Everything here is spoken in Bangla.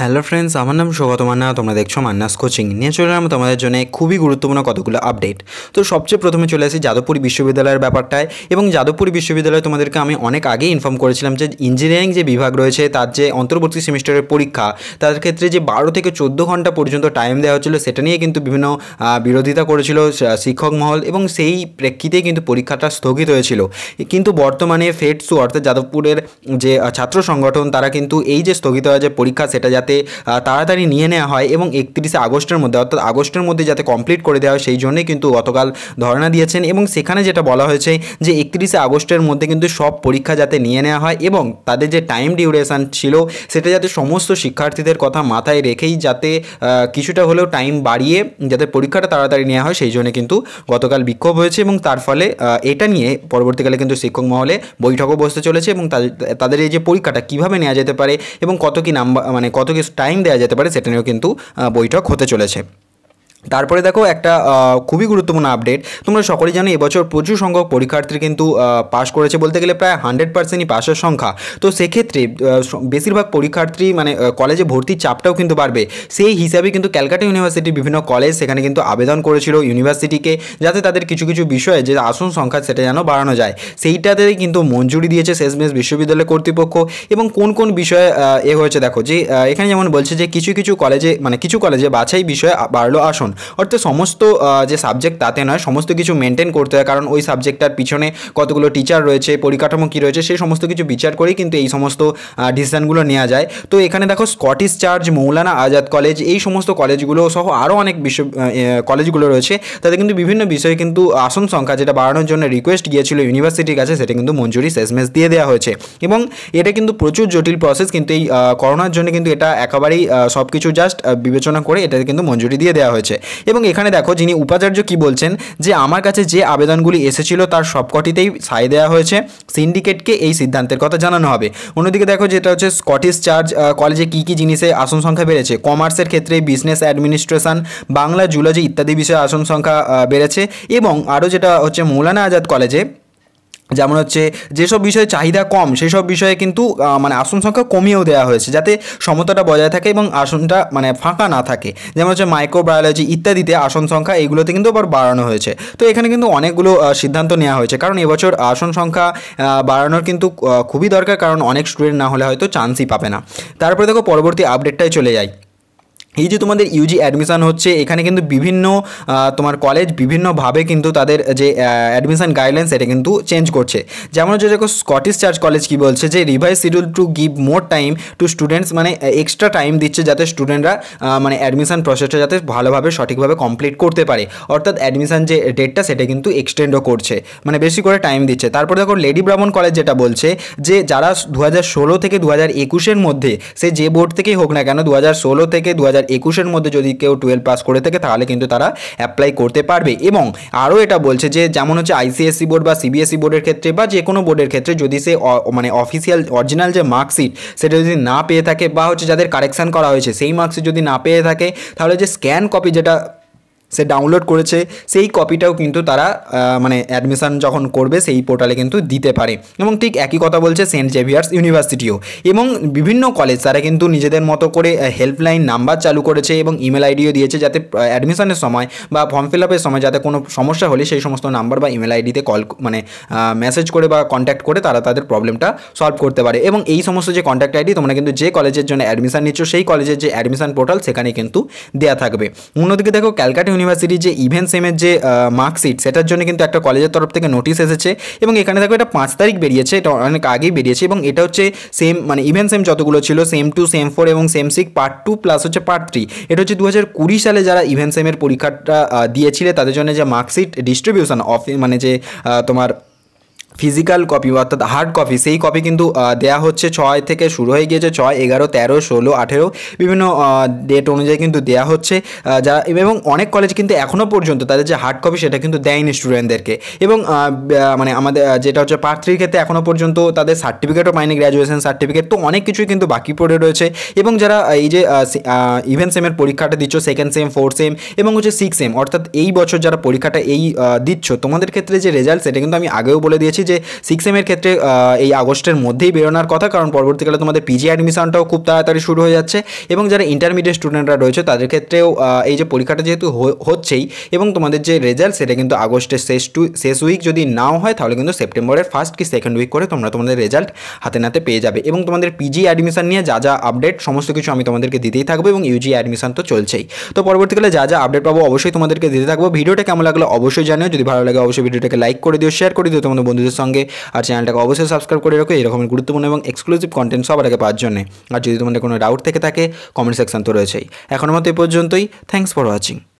হ্যালো ফ্রেন্ডস আমার নাম স্বগত মান্না তোমরা দেখছো মান্নাস কোচিং নিয়ে চলে এলাম তোমাদের জন্য খুবই গুরুত্বপূর্ণ কতগুলো আপডেট তো সবচেয়ে প্রথমে চলে আসি যাদবপুর বিশ্ববিদ্যালয়ের ব্যাপারটায় এবং যাদবপুর বিশ্ববিদ্যালয়ে তোমাদেরকে আমি অনেক আগেই ইনফর্ম করেছিলাম যে ইঞ্জিনিয়ারিং যে বিভাগ রয়েছে তার যে অন্তর্বর্তী সেমিস্টারের পরীক্ষা তার ক্ষেত্রে যে বারো থেকে চোদ্দ ঘন্টা পর্যন্ত টাইম দেওয়া হচ্ছিলো সেটা নিয়ে কিন্তু বিভিন্ন বিরোধিতা করেছিল শিক্ষক মহল এবং সেই প্রেক্ষিতেই কিন্তু পরীক্ষাটা স্থগিত হয়েছিল কিন্তু বর্তমানে ফেটসু অর্থাৎ যাদবপুরের যে ছাত্র সংগঠন তারা কিন্তু এই যে স্থগিত হওয়া যে পরীক্ষা সেটা যাতে তাড়াতাড়ি নিয়ে নেওয়া হয় এবং একত্রিশে আগস্টের মধ্যে অর্থাৎ আগস্টের মধ্যে যাতে কমপ্লিট করে দেওয়া হয় সেই জন্যই কিন্তু গতকাল ধর্ণা দিয়েছেন এবং সেখানে যেটা বলা হয়েছে যে একত্রিশে আগস্টের মধ্যে কিন্তু সব পরীক্ষা যাতে নিয়ে নেওয়া হয় এবং তাদের যে টাইম ডিউরেশান ছিল সেটা যাতে সমস্ত শিক্ষার্থীদের কথা মাথায় রেখেই যাতে কিছুটা হলেও টাইম বাড়িয়ে যাতে পরীক্ষাটা তাড়াতাড়ি নেওয়া হয় সেই জন্য কিন্তু গতকাল বিক্ষোভ হয়েছে এবং তার ফলে এটা নিয়ে পরবর্তীকালে কিন্তু শিক্ষক মহলে বৈঠকও বসতে চলেছে এবং তাদের এই যে পরীক্ষাটা কিভাবে নেওয়া যেতে পারে এবং কত কি নাম্বার মানে কত কিছু টাইম দেওয়া যেতে পারে সেটা নিয়েও কিন্তু বৈঠক হতে চলেছে তারপরে দেখো একটা খুবই গুরুত্বপূর্ণ আপডেট তোমরা সকলেই জানো এবছর প্রচুর সংখ্যক পরীক্ষার্থী কিন্তু পাশ করেছে বলতে গেলে প্রায় হান্ড্রেড পার্সেন্টই পাশের সংখ্যা তো সেক্ষেত্রে বেশিরভাগ পরীক্ষার্থী মানে কলেজে ভর্তির চাপটাও কিন্তু বাড়বে সেই হিসাবে কিন্তু ক্যালকাটা ইউনিভার্সিটির বিভিন্ন কলেজ সেখানে কিন্তু আবেদন করেছিল ইউনিভার্সিটিকে যাতে তাদের কিছু কিছু বিষয়ে যে আসন সংখ্যা সেটা যেন বাড়ানো যায় সেইটাতে কিন্তু মঞ্জুরি দিয়েছে শেষমেশ বিশ্ববিদ্যালয় কর্তৃপক্ষ এবং কোন কোন বিষয়ে এ হয়েছে দেখো যে এখানে যেমন বলছে যে কিছু কিছু কলেজে মানে কিছু কলেজে বাছাই বিষয়ে বাড়লো আসন অর্থাৎ সমস্ত যে সাবজেক্ট তাতে নয় সমস্ত কিছু মেনটেন করতে হয় কারণ ওই সাবজেক্টটার পিছনে কতগুলো টিচার রয়েছে পরিকাঠামো কী রয়েছে সেই সমস্ত কিছু বিচার করেই কিন্তু এই সমস্ত ডিসিশানগুলো নেওয়া যায় তো এখানে দেখো Scottish church Maulana Azad college এই সমস্ত কলেজগুলো সহ আরও অনেক বিশ্ব কলেজগুলো রয়েছে তাতে কিন্তু বিভিন্ন বিষয়ে কিন্তু আসন সংখ্যা যেটা বাড়ানোর জন্য রিকোয়েস্ট গিয়েছিল ইউনিভার্সিটির কাছে সেটা কিন্তু মঞ্জুরি শেষমেশ দিয়ে দেওয়া হয়েছে এবং এটা কিন্তু প্রচুর জটিল প্রসেস কিন্তু এই করোনার জন্য কিন্তু এটা একেবারেই সব কিছু জাস্ট বিবেচনা করে এটা কিন্তু মঞ্জুরি দিয়ে দেওয়া হয়েছে এবং এখানে দেখো যিনি উপাচার্য কি বলছেন যে আমার কাছে যে আবেদনগুলি এসেছিল তার সবকটিতেই সাই দেওয়া হয়েছে সিন্ডিকেটকে এই সিদ্ধান্তের কথা জানানো হবে অন্যদিকে দেখো যেটা হচ্ছে স্কটিশ চার্জ কলেজে কী কী জিনিসে আসন সংখ্যা বেড়েছে কমার্সের ক্ষেত্রে বিজনেস অ্যাডমিনিস্ট্রেশন বাংলা জুলজি ইত্যাদি বিষয়ে আসন সংখ্যা বেড়েছে এবং আরও যেটা হচ্ছে মৌলানা আজাদ কলেজে যেমন হচ্ছে যেসব বিষয়ে চাহিদা কম সেসব বিষয়ে কিন্তু মানে আসন সংখ্যা কমিয়েও দেওয়া হয়েছে যাতে সমতাটা বজায় থাকে এবং আসনটা মানে ফাঁকা না থাকে যেমন হচ্ছে মাইক্রোবায়োলজি ইত্যাদিতে আসন সংখ্যা এইগুলোতে কিন্তু আবার বাড়ানো হয়েছে তো এখানে কিন্তু অনেকগুলো সিদ্ধান্ত নেওয়া হয়েছে কারণ এবছর আসন সংখ্যা বাড়ানোর কিন্তু খুবই দরকার কারণ অনেক স্টুডেন্ট না হলে হয়তো চান্সই পাবে না তারপরে দেখো পরবর্তী আপডেটটাই চলে যায় এই যে তোমাদের ইউজি অ্যাডমিশান হচ্ছে এখানে কিন্তু বিভিন্ন তোমার কলেজ বিভিন্নভাবে কিন্তু তাদের যে অ্যাডমিশান গাইডলাইন সেটা কিন্তু চেঞ্জ করছে যেমন হচ্ছে দেখো স্কটিশ চার্চ কলেজ কি বলছে যে revise schedule to give more time to students মানে এক্সট্রা টাইম দিচ্ছে যাতে স্টুডেন্টরা মানে অ্যাডমিশান প্রসেসটা যাতে ভালোভাবে সঠিকভাবে কমপ্লিট করতে পারে অর্থাৎ অ্যাডমিশান যে ডেটটা সেটা কিন্তু এক্সটেন্ডও করছে মানে বেশি করে টাইম দিচ্ছে তারপর দেখো লেডি ব্রাহ্মণ কলেজ যেটা বলছে যে যারা দু থেকে দু হাজার মধ্যে সে যে বোর্ড থেকেই হোক না কেন দু থেকে দু একুশের মধ্যে যদি কেউ টুয়েলভ পাস করে থাকে তাহলে কিন্তু তারা অ্যাপ্লাই করতে পারবে এবং আরও এটা বলছে যে যেমন হচ্ছে আইসিএসসি বোর্ড বা সিবিএসসি e বোর্ডের ক্ষেত্রে বা যে কোনো বোর্ডের ক্ষেত্রে যদি সে মানে অফিসিয়াল অরিজিনাল যে মার্কশিট সেটা যদি না পেয়ে থাকে বা হচ্ছে যাদের কারেকশান করা হয়েছে সেই মার্কশিট যদি না পেয়ে থাকে তাহলে যে স্ক্যান কপি যেটা সে ডাউনলোড করেছে সেই কপিটাও কিন্তু তারা মানে অ্যাডমিশান যখন করবে সেই পোর্টালে কিন্তু দিতে পারে এবং ঠিক একই কথা বলছে সেন্ট জেভিয়ার্স ইউনিভার্সিটিও এবং বিভিন্ন কলেজ তারা কিন্তু নিজেদের মতো করে হেল্পলাইন নাম্বার চালু করেছে এবং ইমেল আইডিও দিয়েছে যাতে অ্যাডমিশনের সময় বা ফর্ম ফিল আপের সময় যাতে কোনো সমস্যা হলে সেই সমস্ত নাম্বার বা ইমেল আইডিতে কল মানে মেসেজ করে বা কন্ট্যাক্ট করে তারা তাদের প্রবলেমটা সলভ করতে পারে এবং এই সমস্ত যে কন্ট্যাক্ট আইডি তোমরা কিন্তু যে কলেজের জন্য অ্যাডমিশান নিচ্ছ সেই কলেজের যে অ্যাডমিশান পোর্টাল সেখানে কিন্তু দেওয়া থাকবে অন্যদিকে দেখো ক্যালকাটা ইউনিভার্সিটির যে ইভেন্ট সেমের যে মার্কশিট সেটার জন্য কিন্তু একটা কলেজের তরফ থেকে নোটিশ এসেছে এবং এখানে দেখো এটা পাঁচ তারিখ বেরিয়েছে এটা অনেক আগেই বেরিয়েছে এবং এটা হচ্ছে সেম মানে ইভেন্ট সেম যতগুলো ছিল সেম টু সেম ফোর এবং sem six part two plus হচ্ছে পার্ট থ্রি এটা হচ্ছে দু সালে যারা ইভেন্ট সেমের পরীক্ষাটা দিয়েছিলে তাদের জন্য যে মার্কশিট ডিস্ট্রিবিউশন অফ মানে যে তোমার ফিজিক্যাল কপি অর্থাৎ হার্ড কপি সেই কপি কিন্তু দেয়া হচ্ছে ছয় থেকে শুরু হয়ে গিয়েছে ছয় এগারো তেরো ষোলো আঠেরো বিভিন্ন ডেট অনুযায়ী কিন্তু দেয়া হচ্ছে যা এবং অনেক কলেজ কিন্তু এখনও পর্যন্ত তাদের যে হার্ড কপি সেটা কিন্তু দেয়নি স্টুডেন্টদেরকে এবং মানে আমাদের যেটা হচ্ছে প্রার্থীর ক্ষেত্রে এখনও পর্যন্ত তাদের সার্টিফিকেটও পায়নি গ্র্যাজুয়েশন সার্টিফিকেট তো অনেক কিছুই কিন্তু বাকি পড়ে রয়েছে এবং যারা এই যে ইভেন সেমের পরীক্ষাটা দিচ্ছ সেকেন্ড সেম ফোর্থ সেম এবং হচ্ছে সিক্স সেম অর্থাৎ এই বছর যারা পরীক্ষাটা এই দিচ্ছ তোমাদের ক্ষেত্রে যে রেজাল্ট সেটা কিন্তু আমি আগেও বলে দিয়েছি যে সিক্স এমের ক্ষেত্রে এই আগস্টের মধ্যেই বেরোনোর কথা কারণ পরবর্তীকালে তোমাদের পিজি অ্যাডমিশনটাও খুব তাড়াতাড়ি শুরু হয়ে যাচ্ছে এবং যারা ইন্টারমিডিয়েট স্টুডেন্টরা রয়েছে তাদের ক্ষেত্রেও এই যে পরীক্ষাটা যেহেতু হচ্ছেই এবং তোমাদের যে রেজাল্ট সেটা কিন্তু আগস্টের শেষ টু শেষ উইক যদি নাও হয় তাহলে কিন্তু সেপ্টেম্বরের ফার্স্ট কি সেকেন্ড উইক করে তোমরা তোমাদের রেজাল্ট হাতে নাতে পেয়ে যাবে এবং তোমাদের পিজি অ্যাডমিশন নিয়ে যা যা আপডেট সমস্ত কিছু আমি তোমাদেরকে দিতেই থাকবো এবং ইউজি অ্যাডমিশন তো চলছেই তো পরবর্তীকালে যা যা আপডেট পাবো অবশ্যই তোমাদেরকে দিতে থাকবো ভিডিওটা কেমন লাগলো অবশ্যই জানিও যদি ভালো লাগে অবশ্যই ভিডিওটাকে লাইক করে দিও শেয়ার করে দিও তোমাদের বন্ধুদের আমাদের সঙ্গে আর চ্যানেলটাকে অবশ্যই সাবস্ক্রাইব করে রাখো এরকম গুরুত্বপূর্ণ এবং এক্সক্লুসিভ কন্টেন্ট সবার আগে পাওয়ার জন্য আর যদি তোমাদের কোনো ডাউট থেকে থাকে কমেন্ট সেকশন তো রয়েছেই এখনও মতো এ পর্যন্তই থ্যাংকস ফর ওয়াচিং